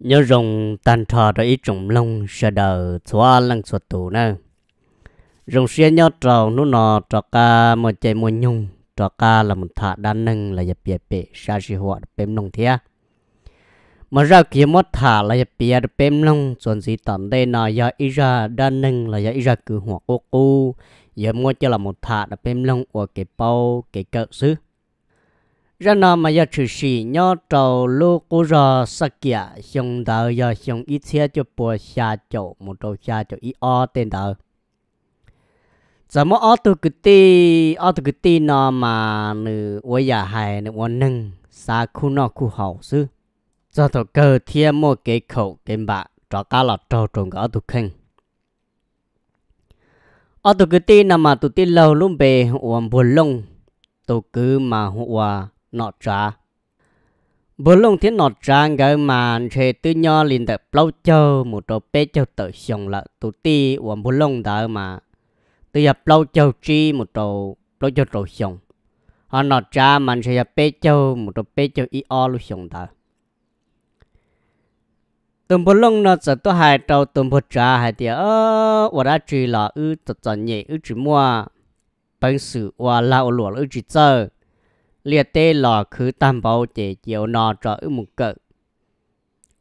nhớ rồng tàn trò rồi ít trồng lông sẽ đờ xóa lăng xóa tù nè rồng xe nhớ trầu nó nọ trò ca một chạy một nhung trò ca là một thả đa nâng là dập dập bệ xa xì họa bếm nông thía mà ra kia mất thả là dập bìa bếm nông chuẩn gì tận đây nọ giờ ít ra đa nâng là giờ ít ra cứ họa ô cu giờ mua cho là một thả đập bếm nông của kẻ bao kẻ cỡ xứ ra nó mà giờ chữ sĩ nhớ trầu lô cố rò sắc kia xong đờ giờ xong ít xe cho bùa xa chỗ một trâu xa chỗ ít o tên đờ giờ mà o tu cứ ti o tu cứ ti nó mà nữ ôi già hài nữ ôn nâng xa khu nó khu hậu sư giờ thọ cơ thiê mô cái khẩu cái bạ trọ cá lọt trâu trồng gõ tu khinh ở tụ cứ tin mà tụ tin lâu luôn bề uổng buồn lông tụ cứ mà hùa nọ trà bố lông thiên nọ trà ngờ mà chế tư nho liền tập lâu châu một đồ bê châu tự xong là tụ ti và bố lông đỡ mà tư nhập lâu châu chi một đồ lâu châu đồ xong họ nọ trà mà chế nhập bê châu một đồ bê châu y o lúc xong đỡ tụm bố lông nọ sẽ tôi hai trâu tụm bố trà hai tía ơ và đã trì là ư tật tật nhẹ ư chỉ mua bằng sự và lao lụa ư chỉ chơi liệt tê lò khứ tam bảo chế chiều nọ trở ư một cỡ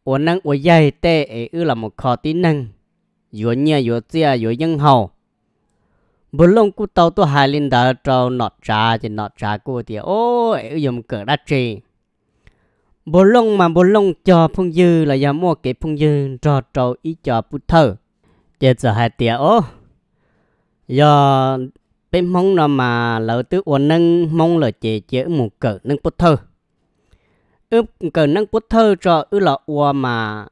ổ năng ổ dây tê ấy ư là một khó tí năng yếu nhẹ yếu chia yếu nhân hầu bố lông cụ tàu tu hai linh đá trâu nọ trà chỉ nọ trà cụ thì ô ấy ư dùng cỡ đá trì bố lông mà bố lông cho phong dư là do mua cái phong dư cho trâu ý cho bút thơ chế giờ hai tía ô do bên mong nó mà lỡ tứ ổn nâng mong là chế chế một cờ nâng bút thơ ướp cờ nâng bút thơ cho ư là ua mà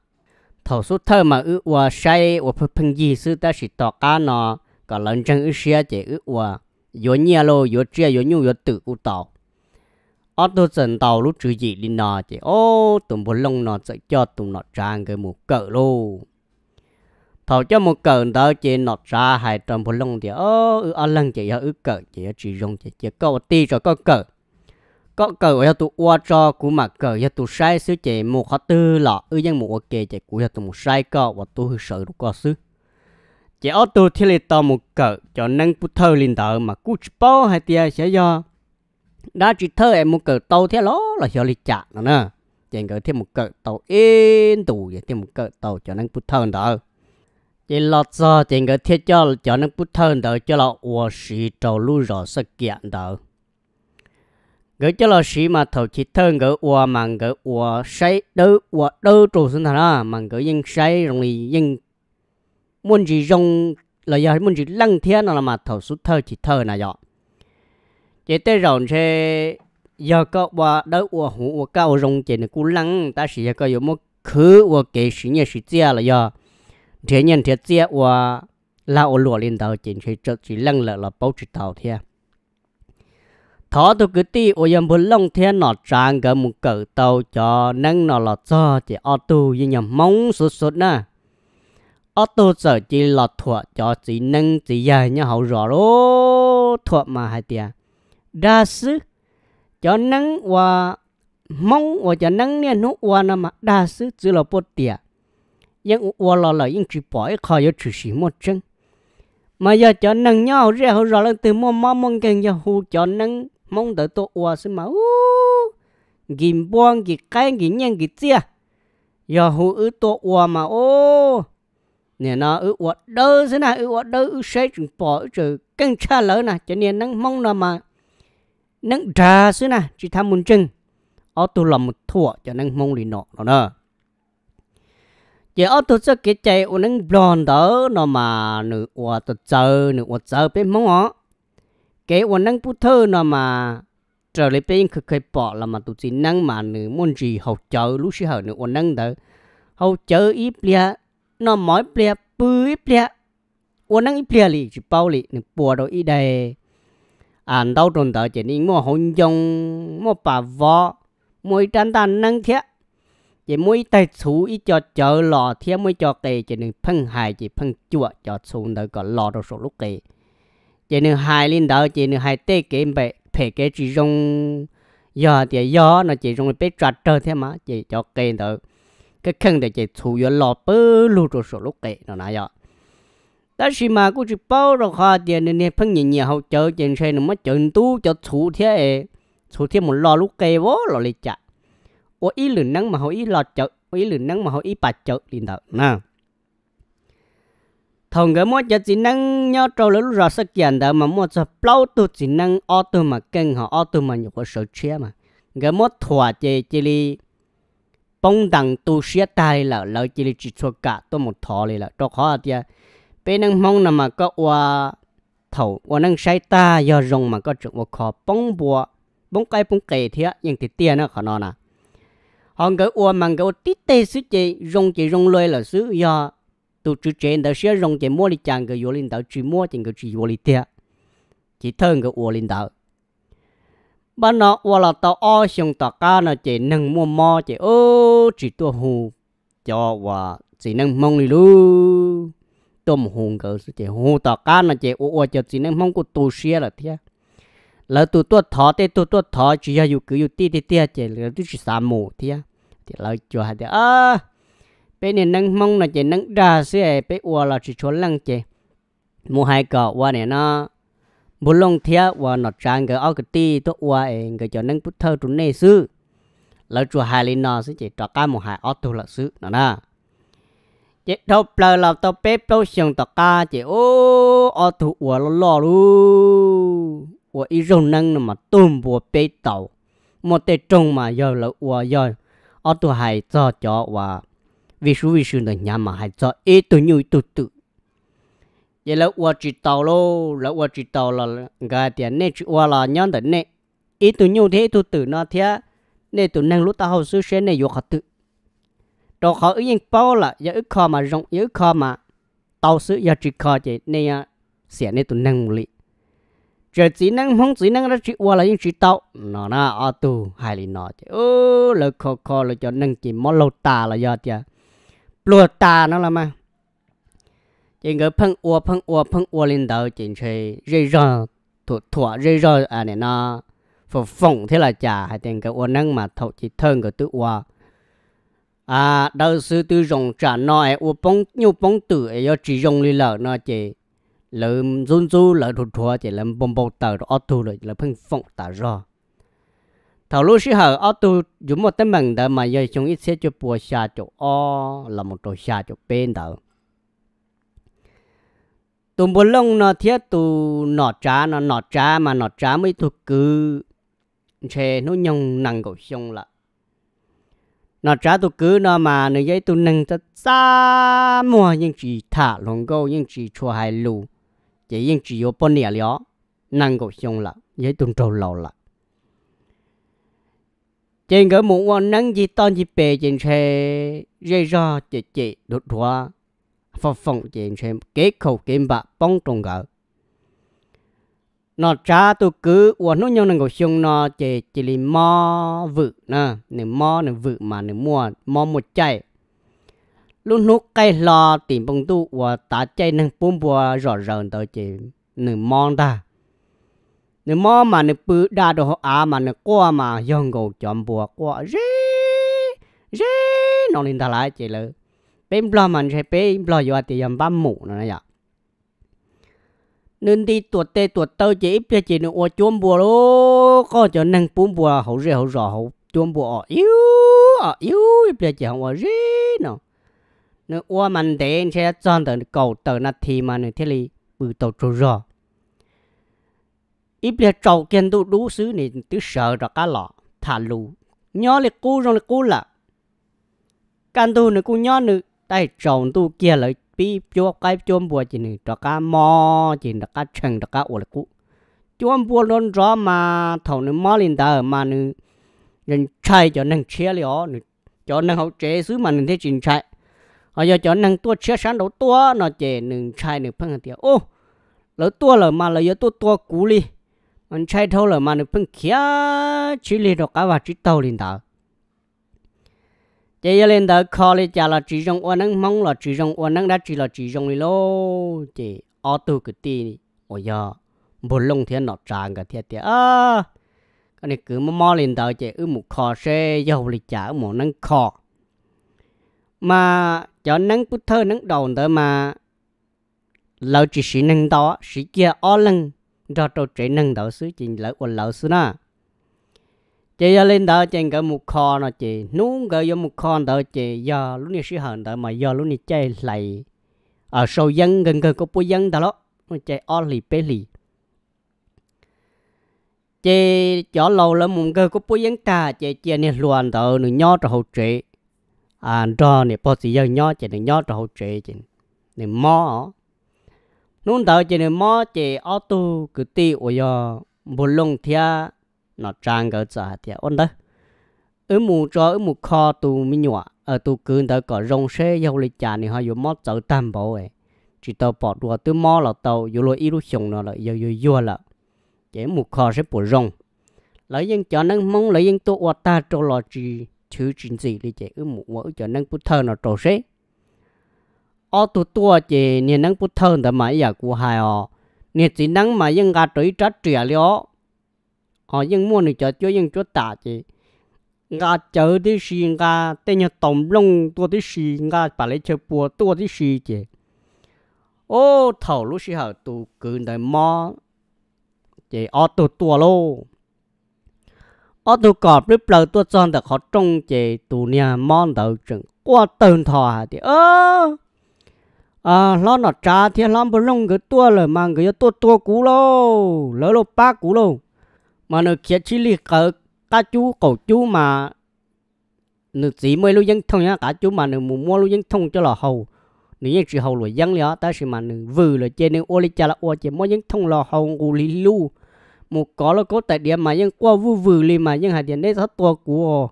thầu số thơ mà ư ua say ua phân phân gì sư ta chỉ tỏ cá nó có lần chân ư xia chế ư ua yếu nhia lô yếu chia yếu nhu yếu tự u tàu ở tôi dần tàu lúc chữ gì đi nọ chế ô tụm bốn lông nó sẽ cho tụm nó trang cái một cờ lô thầu cho một cờ đó chỉ nọt ra hai trăm bốn lông thì ô ư ăn lăng chỉ ư cờ chỉ chỉ dùng chỉ chỉ có một rồi có cờ có cờ ở tụ qua cho của mặt cờ ở tụ sai sứ chỉ một khó tư lọ ư dân một ok chỉ của ở tụ một sai cờ và tụ hư sợ có xứ chỉ ở tụ thì lấy to một cờ cho năng bút thơ lên tờ mà cú chỉ bao hai tia sẽ do đã chỉ thơ em một cờ tàu thế đó là cho lịch chạm nữa nè chỉ cờ thêm một cờ tàu yên tù vậy thêm một cờ tàu cho năng bút thơ lên tờ chỉ lo cho chỉ cái thiết cho cho nó bút thân đó cho là ủa sĩ trâu lưu rõ sự kiện đó cái cho là sĩ mà thầu chỉ thân cái ủa mà cái ủa say đỡ ủa đỡ trụ sinh thà mà cái yên say rồi yên muốn gì rong là giờ muốn gì lăng thiên nó là mà thầu xuất thơ chỉ thơ này vậy chỉ tới rồi thế giờ có ủa đỡ ủa hủ ủa cao rong chỉ nó cú lăng ta sĩ giờ có một khứ ủa kể sĩ nhà sĩ là giờ thế nhân thế chia và là ô lụa lên đầu chính chỉ cho chỉ lăng lợ là bao chỉ tàu thế thọ tôi cứ ti ô yếm bốn long thế nọ trang cái một cỡ tàu cho nâng nọ là cho chỉ ô tu như nhầm mong sốt sốt na ô tu sợ chỉ là thuở cho chỉ nâng chỉ dài như hậu rõ đó thuở mà hai tia đa sức cho nâng và mong và cho nâng nè nụ và nằm đa sức chỉ là bột tiệt yên ua lo là yên chỉ bỏ khó yêu chỉ xí một chân mà giờ cho nâng nhau ra hồ rồi từ mua mò mong cần giờ hồ cho nâng mong đợi tôi ua xí mà u gìm buông gì cái gì nhân gì chia giờ hồ ư tôi ua mà ô nè nó ư ua đỡ thế nào ư ua đỡ ư xây chừng bỏ trừ căng cha lỡ nè cho nên nâng mong là mà nâng trà xí nào chỉ tham muốn chừng ở tôi làm một thua cho nâng mong lì nọ nó nè chỉ ở tụt cho cái chạy u nâng blon đó nó mà nữ u tụt chờ nữ u chờ bên mong ó cái u nâng bút thơ nó mà trở lại bên khơi khơi bỏ là mà tụt chỉ nâng mà nữ muốn gì học chờ lúc xí hậu nữ u nâng đó hậu chờ ít bia nó mỏi bia bự ít bia u nâng ít bia lì chỉ bao lì nữ bùa đồ ít đây anh đâu trốn đó chỉ nên mua hồng dung mua bà vợ mua đàn đàn nâng thiệt chỉ mỗi tay chú ý cho chờ lò thì mới cho tề chỉ nên phân hài chỉ phân chuột cho xuống đó còn lò đồ số lúc kì chỉ nên hài lên đó chỉ nên hài tê cái bệ phải cái chỉ dùng giờ thì giờ nó chỉ dùng bếp trà trơ thế mà chỉ cho cái đó cái khăn để chỉ chú yếu lò bơ lù đồ số lúc kì nó nói vậy đó chỉ mà cũng chỉ bao rồi ha thì nên phân nhiều nhiều hậu chở chỉ nên nó mới chuẩn tu cho chú thế chú thế một lò lúc kì vô lò lịch chặt 我一轮能嘛好一落脚，我一轮能嘛好一把脚领导那。thường cái mỗi giờ chỉ năng nhau trâu lớn rồi sắc kiện đó mà mỗi giờ bao tu chỉ năng auto mà kinh họ auto mà nhiều cái số chia mà cái mỗi thua chỉ chỉ li bông đằng tu sửa tay là lỡ chỉ li chỉ cho cả tôi một thọ li là cho khó à thì bên năng mong là mà có qua thầu qua năng sai ta do dùng mà có chuyện qua khó bông bùa bông cây bông kề thế nhưng thì tiền nó khó nào nè hòn cái ua mang cái tít tê sứ chế rong chế rong lôi là sứ ya tụ chữ chế đó sẽ rong chế mua đi chàng cái vô linh đạo chỉ mua chừng cái chỉ vô linh tiệt chỉ thân cái ua linh đạo ban nó ua là tao o xong tao ca nó chế nâng mua mò chế ô chỉ tua hù cho và chỉ nâng mong đi lu tôm hùng cái sứ chế hù tao ca nó chế ua ua cho chỉ nâng mong của tụ xe là tiệt lỡ tụ tua thọ tê tụ tua thọ chỉ là yêu cứ yêu tít tít tiệt chế lỡ tụ chỉ sám mù tiệt thì lại chùa hạt à bé nè nâng mong là chị nâng ra xe bé ua là chỉ trốn lăng chị mua hai cọ qua nè, nó bù lông thia qua nó trang cái ao cái ti to qua ấy cái cho nâng bút thơ trốn này sư lại chùa hai linh nó sẽ chỉ trọ cá một hai ao tu là sư nó nè chị đâu bờ là tao bé đâu xiong tao ca, chị ô ao tu ua lo lo luôn ua ít rồng nâng mà tôm bùa bé tàu một tay trông mà giờ là ua giờ ở tụ hay cho cho và vì số vì số này nhà mà hay cho ít tụ nhiều tụ tụ vậy là qua chỉ tàu lô là qua chỉ tàu là cái tiền này chỉ qua là nhân tiền này ít tụ nhiều thế tụ tụ nó thế nên tụ năng lúc ta học sư sẽ này vô học tự đó khó ứng yên bao là giờ ứng khó mà rộng giờ ứng khó mà tàu sư giờ chỉ khó chỉ này xẻ này tụ năng lý chỉ chỉ năng không chỉ năng là chỉ qua là những chỉ tàu nó na ở tu hai lì nó chứ ô là khó khó là cho năng chỉ món lâu ta là do chứ lùa ta nó là mà chỉ người phân ua phân ua phân ua lên đầu chỉ chơi rơi rơ thuộc thuộc rơi rơ à này nó phổ phong thế là chả hay tiền cái ua năng mà thấu chỉ thân cái tự ua à đầu sư tư dùng trả nói ua bông nhu bông tử ấy chỉ dùng lì lợ nó chỉ lỡ run ru lỡ thụt thua chỉ là bom bột tờ ở tu rồi là phân phong tà ro thảo lúc sĩ hở ở tu dùng một tấm bằng đó mà giờ chúng ít sẽ cho bùa xa chỗ o là một chỗ xa chỗ bên đó tụm bốn lông nó thiết tụ nọ trá nó nọ trá mà nọ trá mới thuộc cứ chè nó nhông nặng cổ xong lại nó trả tụ cứ nó mà nó giấy tụ nâng ta xa mùa nhưng chỉ thả lòng câu nhưng chỉ cho hai lù chỉ yên chỉ có bốn nhà lió năng 够 xong là dễ tuân trâu lâu là trên cái mũ quan nắng gì to gì bề trên xe dây ra chị chị đột hoa phong phong trên xe kế khẩu kiếm bạc bóng trồng gạo nó cha tôi cứ uống nó nhau năng cầu xong nó chỉ chỉ là mò vự nè nè mò nè vự mà nè mua mò một chạy lúc nút cây lo tìm bông tu và ta chơi nâng bùm bùa rõ ràng tới chỉ nâng mong ta nâng mong mà nâng bự đa đồ á mà nâng qua mà dòng gầu chọn bùa qua rê rê nó lên ta lại chỉ lỡ bên bò mà sẽ bên bò vô thì dòng bám mũ nó này ạ dạ. nên đi tuột tê tuột tơ chỉ ít ra chỉ nâng ô chuông bùa lô có cho nâng bùm bùa hậu rê hậu rõ hậu chuông bùa yếu yếu ít ra chỉ hậu rê nào nó ua mình để anh sẽ chọn tới cầu tới nát thì mà nó thế này bự tổ trâu rõ ít biết trâu kiến đủ đủ xứ này tự sợ rồi cá lọ thả lù nhớ là cú rồi là cú là căn tu nữa cú nhớ nữa tại trâu tu kia lại bị cho cái chúa bùa chỉ nữa ra cá mò chỉ ra cá chừng ra cá ổ là cú chúa bùa luôn rõ mà thầu nữa mò lên tờ mà nữa nên chạy cho nên chia lió nữa cho nên hậu chế xứ mà nên thế trình chạy họ ờ, giờ chọn năng tua chia sáng đầu tua nó chỉ nừng chai nừng phân hạt tiêu ô lỡ tua lỡ mà lỡ giờ tua tua cú li mình chai thâu lỡ mà nừng phân kia chỉ li đó cả và chỉ tàu lên đó chỉ giờ lên đó khó li chả là chỉ dùng ôn năng mong là chỉ dùng ôn năng đã chỉ là chỉ dùng đi lô chỉ ở từ cái tì ôi giờ bốn lông thiên nọ tràn cả thiệt tiêu à cái này cứ mò mò lên đó chỉ ư một khó xe dầu li chả một năng khó mà cho nâng bút thơ nâng đầu nữa mà lão chỉ sĩ nâng đó sĩ kia o lưng đó tổ trẻ nâng đó xứ chỉ lão của lão xứ na chị giờ lên đó chị cái một kho nó chị nuông cái giống một kho đó chị giờ lúc này sĩ hận đó mà giờ lúc này chơi lại ở sâu dân gần gần có bố dân đó nó chơi o lì bé lì chị chỗ lâu lắm một cái có bố dân ta chị chơi này loạn đó nó nhỏ cho hậu trẻ à cho nè bó sĩ dân nhó chỉ nè nhó cho hậu chế chỉ nè mò nôn đầu chỉ nè mò chỉ ô tu cứ ti ô yo bù lông thia nó trang cái giả thia ổn đó ở mù cho ở mù kho tu mi nhọ ở ờ, tu cứ đầu có rong xe yêu lịch trả nè họ yêu mò chở tam bảo ấy chỉ tàu bỏ đồ từ mò là tàu yêu lo yêu sùng nó là yêu yêu yêu là chỉ mù kho sẽ bù rong lấy dân cho nên mong lấy dân tu ô ta cho lo chi chứ chính gì đi chế ư mũ mỡ cho năng bút thơ nó trổ xế ở tu tua chế nè năng bút thơ đó mà giờ của hài ô nè chỉ năng mà mà ยัง gà trời trách trẻ lió ô nhưng mua này cho cho nhưng cho tạ chế gà chờ đi xì gà tên nhà tổng lông tua đi xì gà bà lấy chơi bùa tua đi xì chế ô thầu lúc xì hở tu cứ đời mò chế ô tu tua lô ở tụ cọp biết lâu tôi chọn được họ trông chế tụ nhà mong đầu trường qua tần thọ thì ơ à lo nó trả thì lo bơ lông cái tua rồi mà người tua tua cũ lô lỡ lô ba cũ lô mà nó kia chỉ li cỡ cá chú cổ chú mà nó chỉ mới lưu dân thông nhá cá chú mà nó mua lưu dân thông cho là hầu nếu như chỉ hầu lúa dân liền đó, ta sẽ mà nó vừa là trên nên ô li cha là ô chỉ mua dân thông là hầu ngủ li lưu một có là có tại điểm mà nhưng qua vu vừ li mà nhưng hạt điện đấy sát tua của,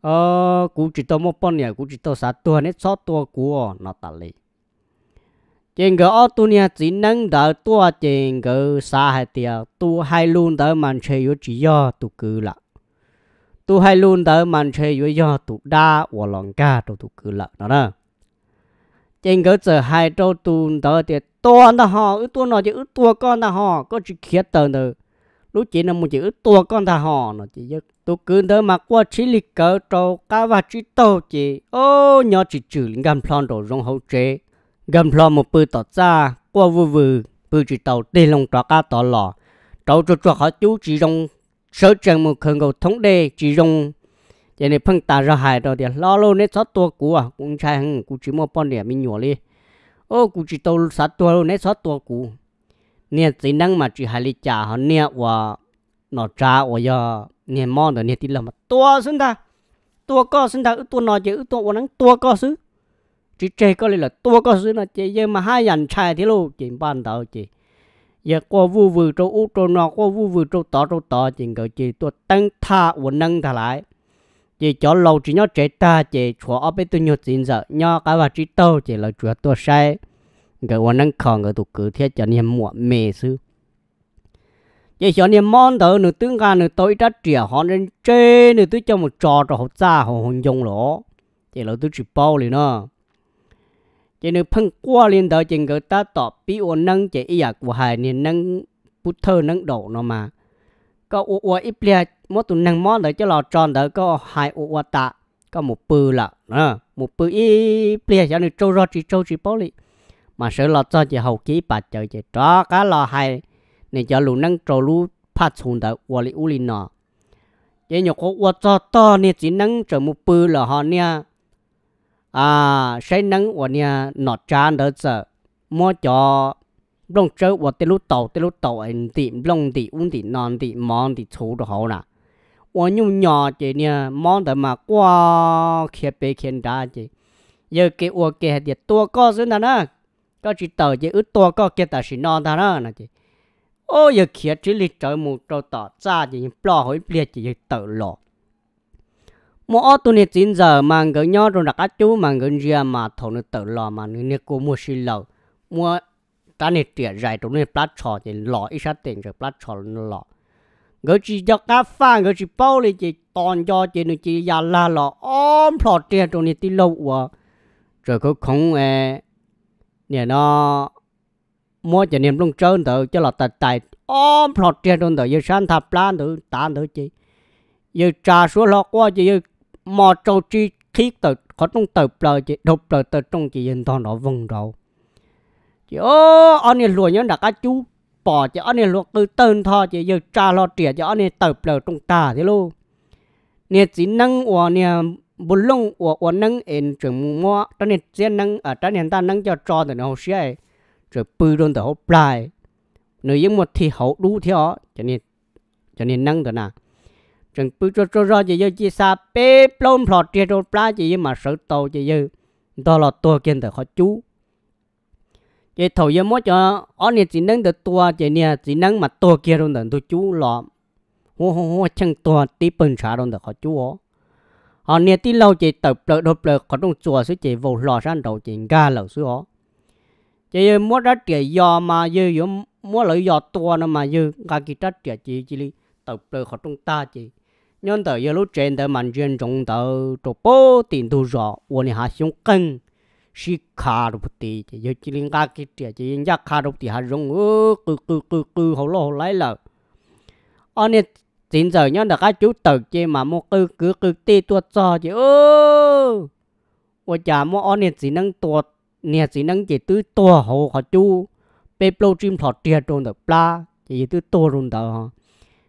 ờ cũ chỉ tao một bọn nhỉ cũ chỉ tao sáu tua đấy sát tua của nó tạt li trên cái ô tô nhà chỉ nâng đỡ tua trên cái xa hạt tiền tu hai luôn đỡ màn chơi yếu chỉ do tu cứ là tu hai luôn đỡ màn chơi yếu do tu đa và lòng ca tu tu cứ là đó đó trên cái giờ hai trâu tu đỡ thì to nó họ ư tua nó chứ ư tua con nó họ có chỉ khiết tờ nữa lúc chỉ là một chữ tua con thà hò nó chỉ giấc tôi cứ đỡ mà qua chỉ lịch cỡ trâu cá và chỉ tàu chỉ ô nhỏ chỉ chữ gam plon đồ rong hậu chế gam plon một bữa tỏ ra qua vừa vừa bữa chỉ tàu tê lòng trọ cá tỏ lò trâu cho cho họ chú chỉ rong sở trường một khẩn cầu thống đê chỉ rong cho này phân tà ra hại rồi thì lo lâu nét xót tua cũ à cũng sai hơn cũng chỉ một bọn đẻ mình nhỏ đi ô cũng chỉ tàu sát tua lâu nên xót tua cũ เนี่ยสิ่งนั้นมาจีหายลิจ่าเขาเนี่ยว่าหนอจ้าว่ายาเนี่ยมองเดี๋ยวเนี่ยติดลมาตัวสุดท้ายตัวก็สุดท้ายตัวนอเจอตัววันนั้นตัวก็ซื้อจีเจก็เลยละตัวก็ซื้อนะเจเยมาให้ยันชายที่ลูกจีบ้านเต่าจีอย่ากลัววูวูโจอุโจนอกลัววูวูโจต่อโจต่อจริงก็จีตัวตั้งท่าวันนั้นทลาย chỉ cho lâu chỉ nhớ chế ta chỉ chúa ở bên tôi nhớ chính giờ nhớ cái và chỉ tàu chỉ là chúa tôi sai cái quan năng còn cái tụ cứ thiết cho niệm mua mê sư vậy cho niệm món thở nửa tướng ca nửa tối trách trẻ họ nên chê nửa tôi cho một trò trò học xa họ hồn dùng lỗ vậy là tôi chỉ bao liền nó vậy nửa phân qua liền thở chỉ cái ta tỏ bí quan năng chỉ ý ạc của hai niệm năng bút thơ năng đổ nó mà có u u ít bia mỗi tuần năng món thở cho lò tròn thở có hai u u tạ có một bự là một bự ít bia cho nên trâu ra chỉ trâu chỉ bao liền mà sợ lo cho chị hậu ký bà chơi chị cho cá lo hay nên cho lũ năng trâu lũ phát xuống tới ua lý u lý nọ chị nhục có ua cho to nên chỉ năng trở một bự là họ nha à sẽ năng ua nha nọ chán đỡ sợ mua cho long chơi ua tê lũ tàu tê lũ tàu anh tìm long tìm uống tìm non tìm mòn tìm chú đồ hậu nà, ua nhung nhỏ chị nha mòn tới mà qua kia bê kia đá chị giờ cái ua kia thì tua có dưới nè có chỉ tờ chỉ ước to có kia ta chỉ non ta đó nè chị ô giờ kia chỉ lịch trời mù trâu tỏ xa chỉ những lo hối liệt chỉ tự lộ mỗi tuần này chín giờ mà người nhau rồi đặt ác chú mà người ria mà thổ nó tự lọ mà người cô mua xin lầu mua ta này tiền dài tụi này plát trò thì lọ ít sát tiền rồi plát trò nó lọ người chỉ cho cá pha người chỉ bao lên chỉ toàn cho chỉ người chỉ già la lọ ôm plot tiền tụi này tí lâu quá rồi có không eh nè nó mua cho niệm lung trơn tự cho là tài tài ôm Phật trên luôn tự như sáng thập lan tự tán tự chi như trà xuống lọt qua chỉ như mò trâu chi thiết tự có trong tự bờ chỉ đục bờ tự trong chỉ yên thon đó vâng đầu chỉ ô anh này lùi nhớ đặt á chú bỏ cho anh này lùi từ tên thọ chỉ như trà lọt trẻ cho anh này tự bờ trong ta thế luôn nè chỉ năng của nè bún lông của của nâng em trường mua cho đó nên riêng nâng ở đó nên ta nâng cho tròn thì nó hậu xe rồi bự luôn thì hậu lại nếu những một thì hậu đủ theo cho nên cho nên nâng đó nè chuẩn bự cho cho cho chỉ yêu chỉ sa bê plon plot chia rồi plá chỉ yêu mà sợ tàu chỉ yêu đó là tua kiến từ họ chú cái thầu như mỗi cho anh nên chỉ nâng được tua chỉ nè chỉ nâng mà tua kia luôn thì tôi chú lọ hô hô hô chân tua tiếp bần xả luôn thì họ chú ó họ nè tin lâu chị tập lợ đột lợ có trong chùa sẽ chị vô lò san đầu chị ga lợ xuống họ chị mua ra trẻ do mà dư yếu mua lợi do to nó mà dư ga kỳ trách trẻ chị chỉ li tập lợ có trong ta chị nhân tờ giờ lúc trên tờ mình chuyên trọng tờ trộn bố tiền thu rõ uốn hạ xuống cân sĩ khá được tì chị giờ chỉ li ga kỳ trẻ chị nhắc khá được tì hạ rong ơ cứ cứ cứ cứ hậu lô hậu lái lợ anh ờ xin giờ nhớ được các chú tử chi mà mua cứ cứ cứ ti tuột cho chứ ơ ôi chả mua on nhiệt xì nâng tuột nhiệt xì nâng chỉ tứ tua hồ họ chú bê plô chim thọ tia trôn được pla chỉ tứ tua luôn đó hả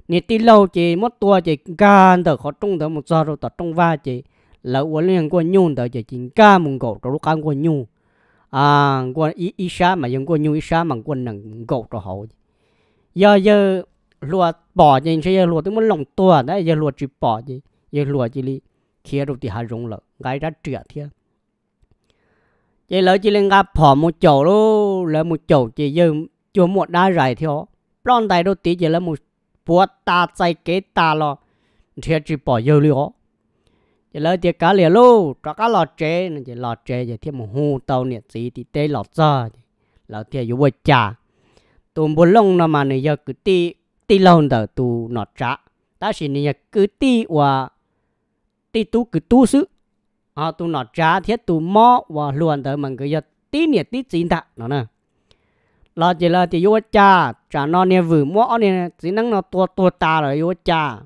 nhiệt ti lâu chỉ mất tua chỉ gan được khó trung được một giờ rồi tập trung va chỉ là uống liên qua nhung được chỉ chính ca mùng cổ trong lúc ăn qua nhung à qua ý ý sa mà dùng qua nhung ý sa mà quân nằng cổ cho họ giờ giờ lùa bỏ nhìn chơi lùa tôi muốn lòng tua đấy giờ lùa chỉ bỏ gì giờ lùa chỉ li kia rồi thì hà rung lợ gái ra trượt thiên giờ lỡ chỉ lên gặp phò một chỗ lô lỡ một chỗ chỉ giờ chưa một đá rải theo plon tay đôi tí giờ lỡ một búa ta chạy kế ta lo thì chỉ bỏ giờ liu giờ lỡ thì cá liền lô cho cá lọt chế nên chỉ lọt chế giờ thêm một hồ tàu nhiệt gì thì tê lọt ra lỡ thì yêu vợ cha tụm bốn lông nó mà này giờ cứ tí tì lòng đỡ tu nọ trả ta chỉ nên cứ tì và tì tu cứ tu sự à ờ, tu nọ trả thiết tu mò và luôn đỡ mình cứ giờ tì nhiệt tì chính ta nó nè là chỉ là chỉ vô cha trả nó nè vừa mò nè chỉ năng nó tua tua ta rồi vô cha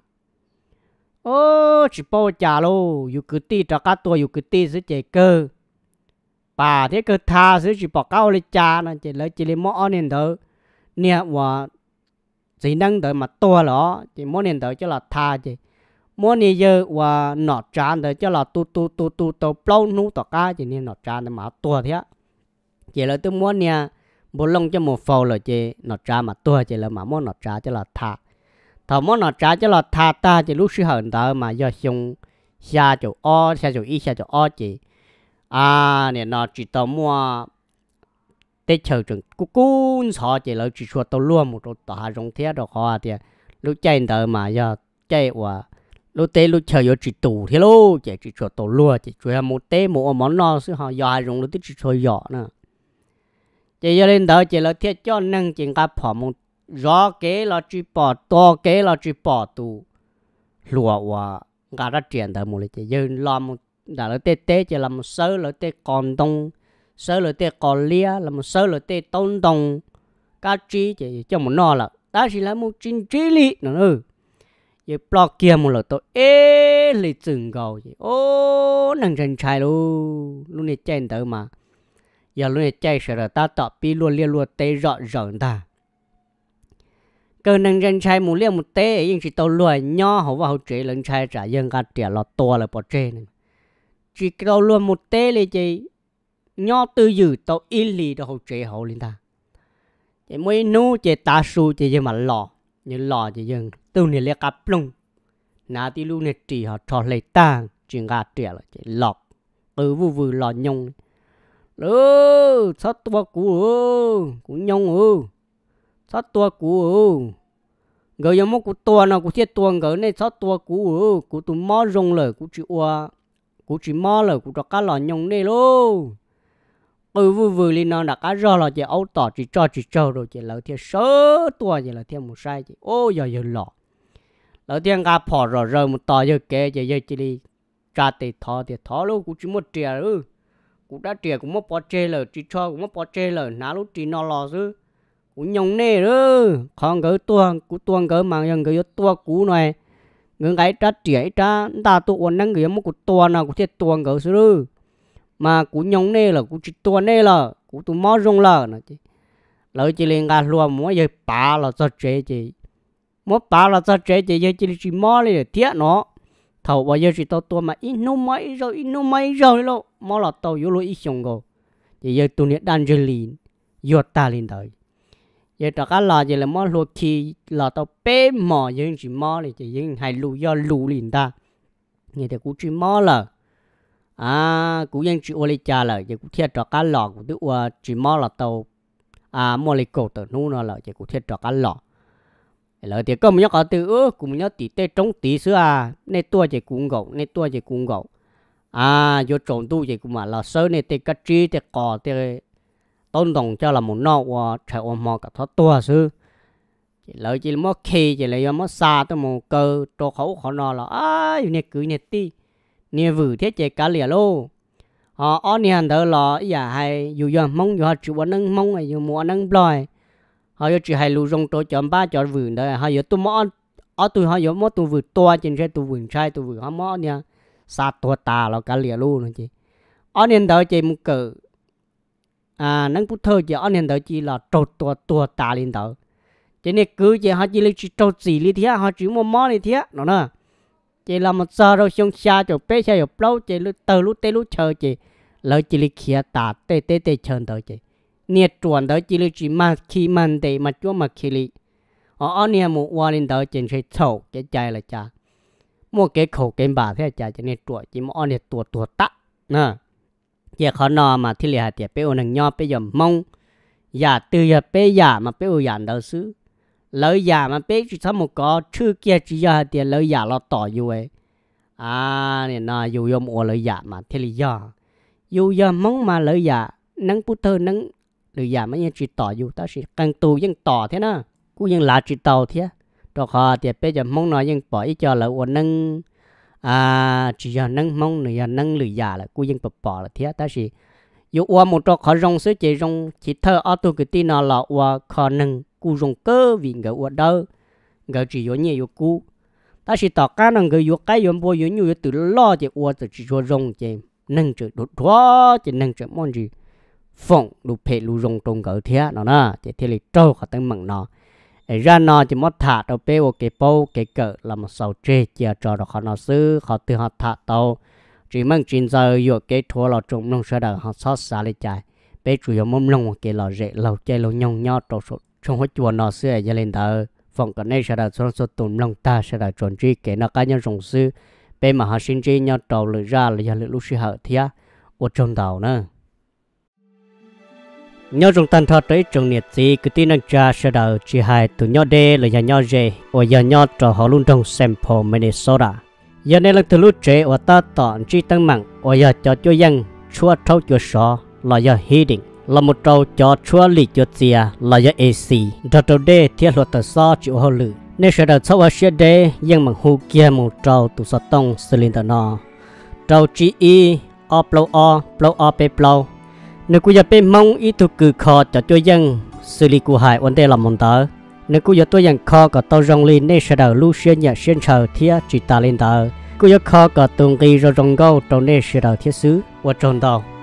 ô chỉ bao cha lô yêu cứ tì cho cá tua yêu cứ tì sẽ chạy cơ bà thế cơ tha sẽ chỉ bỏ cao lên cha chỉ là chỉ lấy mò nè đỡ nè và chỉ nâng tới mà to lỏ chỉ mỗi nên tới cho là tha chỉ mỗi nên giờ và nọ tràn tới cho là tu tu tu tu tu plau nu tọt cá chỉ nên nọ tràn tới mà to thế chỉ là tôi muốn nè bố lông cho một phầu là chỉ nọ tràn mà to chỉ là mà mỗi nọ tràn cho là tha thầu mỗi nọ tràn cho là tha ta chỉ lúc sư hận tới mà do xung xa chỗ o xa chỗ y xa chỗ o chỉ à nè nọ chỉ tao mua tết chờ chừng cú cún sợ chỉ lỡ chỉ cho tao luôn một đôi tà rong thế đó họ thì lúc chạy đỡ mà giờ chạy qua lúc tết lúc chờ giờ chỉ tù thế lô chỉ chỉ cho tao luôn chỉ cho một tết một món nó sự họ giờ rong lúc tết chỉ cho giờ nữa, chỉ giờ lên đỡ chỉ lỡ thiết cho nâng chỉ cả phỏ một rõ kế là chỉ bỏ to kế là chỉ bỏ tù lùa qua cả ra chuyện đỡ một lấy chỉ giờ làm đã lỡ tết tết chỉ làm sớ lỡ tết còn đông sơ lợi tê cò lia là một sơ lợi tê tôn đồng cá trí chỉ cho một nọ là ta chỉ là một chín trí lý nữa ừ giờ blog kia một lời tôi ê lì chừng gầu gì ô nàng chân trai luôn luôn này chen tới mà giờ luôn này chen sợ là ta tọt pi luôn lia luôn tê rõ rõ ta cơ nàng chân trai một lia một tê nhưng chỉ tao luôn nho hậu vào hậu trị lần trai trả dân cả trẻ lọt to là bỏ trên chỉ tao luôn một tê lì chị nho tư dự tao y lì đó hậu chế hậu lên ta chế mới nu chế ta su chế chế mà lò như lò chế dân tu nè liệt cặp lông, nà tí lu nè trì họ cho lấy tang chuyện gà trẻ à là chế lọt ừ vu vu lò nhông lỡ sát tua cũ ừ cũng nhông ừ sát tua cũ ừ gỡ giống một cú tua nào cú chết tua gỡ này sát tua cũ ừ cú tụi mò rong lời cú chịu cú chỉ mò lời cú cho cá lò nhông này luôn ừ vừa vừa lên nó đã cá rò là chị ấu tỏ chị cho chị trâu rồi chị lỡ thiên sớ tua chị lỡ thiên một sai chị ô giờ giờ lọ lỡ thiên cá phò rò rơ một tỏ giờ kê giờ giờ chị đi cha tê thọ thì thọ luôn cũng chỉ một trìa ừ cũng đã trìa cũng mất bỏ chê lờ chỉ cho cũng mất bỏ chê lờ ná lúc chị nó lò chứ cũng nhông nè chứ không gỡ tua cũng tua gỡ mang dân gỡ tua cũ này người gái trá trẻ trá ta tu ổn năng gỡ một cụt tua nào cũng chết tuông gỡ chứ mà cú nhông nê là cú chỉ tua nê là cú tu mò rong là nó chứ lỡ chỉ liền gà luôn mua giờ bà là cho chế chứ mua bà là cho chế chứ giờ chỉ chỉ mò liền tiếc nó thầu bây giờ chỉ tao tua mà ít nô mấy rồi ít nô mấy rồi lo mò là tao yếu lo ít xong rồi thì giờ tu niệm đan chơi liền yết ta liền đời giờ tất cả là giờ là mò lùa thì là tao bê mò giờ chỉ mò liền chỉ giờ hay lù do lù liền ta người ta cú chỉ mò là à cũng yên chỉ ô lê cha là chỉ cũng thiệt trọ cá lò cũng tự ô chỉ mò là tàu à mò lấy cổ tử nu nó là chỉ cũng thiệt trọ cá lò lời thì có mình có từ ớ cũng nhớ tí tê trống tí xưa à nên tua chỉ cũng gậu nên tua chỉ cũng gậu à vô trộn tu chỉ cũng mà là sớ này tê cắt trí tê cò tê tôn đồng cho là một nọ và chạy ôm mò cả thoát tua sư lời chỉ mất khi chỉ là do mất xa tới một cơ trô khẩu khó nọ là à này cứ này ti nhiều vử thiết chế cá lìa lô họ ở nè đỡ lò giờ hay dù giờ mong giờ chịu ăn nâng mong hay dù mua nâng bòi họ giờ chỉ hay lưu rong tổ chọn ba chọn vử đấy họ giờ tôi mò ở tôi họ giờ mò tôi vử to trên xe tôi vử trai tôi vử họ mò nha sa tua tà là cá lìa lô nữa chị ở nè đỡ chế một cử à nâng bút thơ chị ở nè đỡ chị là trột tua tua tà lên đỡ cho nên cứ chị họ chỉ lấy chỉ trột gì đi thế họ chỉ mua mò đi thế nó nữa จเรามาซาเราชงชาจเปชาอยู่เปล่าเจลุเตลุเตลุเชอรเจเราจิลิเคียตาเตเตเตเชิญเธอเจเนี่ยจวนเธอจิลิจีมาคีมันเตมาจวมาคิลิอ๋อเนี่ยมวานินเธอเจนใช้โชคแกใจละจ้ามัวแกเข่าแกบาเแท้จ้าจะเนี่ยตรวจจิมอ๋เนี่ยตัวตัวตะนะเจ้าขอนอมาที่เหลือเตี๋ยเป้อหนึ่งยอดเป้ยมมงอย่าตื่อย่าเป้ย่ามาเป้อหยานเถอซื้อ lỡ giả mà bé chỉ thăm một có chữ kia chỉ giờ thì lỡ giả lo tỏ yêu ấy à nên là yêu yêu mua lỡ giả mà thế lý do yêu yêu mong mà lỡ giả nắng bút thơ nắng lỡ giả mà như chỉ tỏ yêu ta chỉ càng tù vẫn tỏ thế nè cú vẫn là chỉ tàu thế đó họ thì bây giờ mong nói vẫn bỏ ý cho là uốn nâng à chỉ giờ nâng mong nữa nâng lửa giả là cú vẫn bỏ bỏ là thế ta chỉ yêu uốn một trò khó rong sứ chỉ rong chỉ thơ ở tu cái tin nó là uốn khó nâng cú rong cơ vì ngỡ ở đâu ngỡ chỉ có nhẹ ở cú ta chỉ tỏ cá năng ngỡ ở cái yon bò yon nhiều từ lo chỉ ở từ chỉ cho rong chỉ nâng chữ đột thoa chỉ nâng chữ món gì phồng lụp phe lụp rong trong ngỡ thế nó na chỉ thế là trâu khát tăng mặn nó ra nó chỉ mất thả tàu bê ô cái bao cái cỡ là một sầu chê chia cho nó khó nó xứ khó từ họ thả tàu chỉ mang trên giờ vừa cái thua là trộm nông sơ đờ họ xót xa lấy chạy bé chủ yếu mông lông cái lò rễ lầu chơi lầu nhông nhau trâu số trong hội chùa nó xưa gia đình thờ phòng cái này sẽ là trong số tụm lòng ta sẽ là chuẩn trí kể nó cá nhân rồng sư bên mà họ sinh trí nhau trầu lựa ra là gia lưỡi lúc sư hở thía ở trong đầu nữa nhau trong tan thọ tới trường nhiệt gì cứ tin năng cha sẽ đầu chỉ hai từ nhau đê là nhà nhau dê ở nhà nhau trò họ luôn trong sample Minnesota giờ này là từ lúc trẻ và ta tọn chi tăng mạnh ở nhà cho cho dân chua thấu chua sợ là giờ hi định là một trâu cho chúa lì cho tia là do AC đó trâu đê thiết luật tờ so chịu hậu lự nên sẽ đầu sau xe đê nhưng mà hù kia một trâu tụ sọt tông xử lý tờ nọ trâu chỉ y o plo o plo o pe plo nếu cứ giờ pe mong ý tụ cử khó cho cho dân xử lý cụ hại vấn đề là mong tờ nếu cứ giờ tôi dân khó có tàu rong lì nên sẽ đầu lưu xe nhà xuyên chờ thiết chỉ ta lên tờ cứ giờ khó có tùng kỳ rồi rong gâu trâu nên sẽ đầu thiết xứ và trôn tàu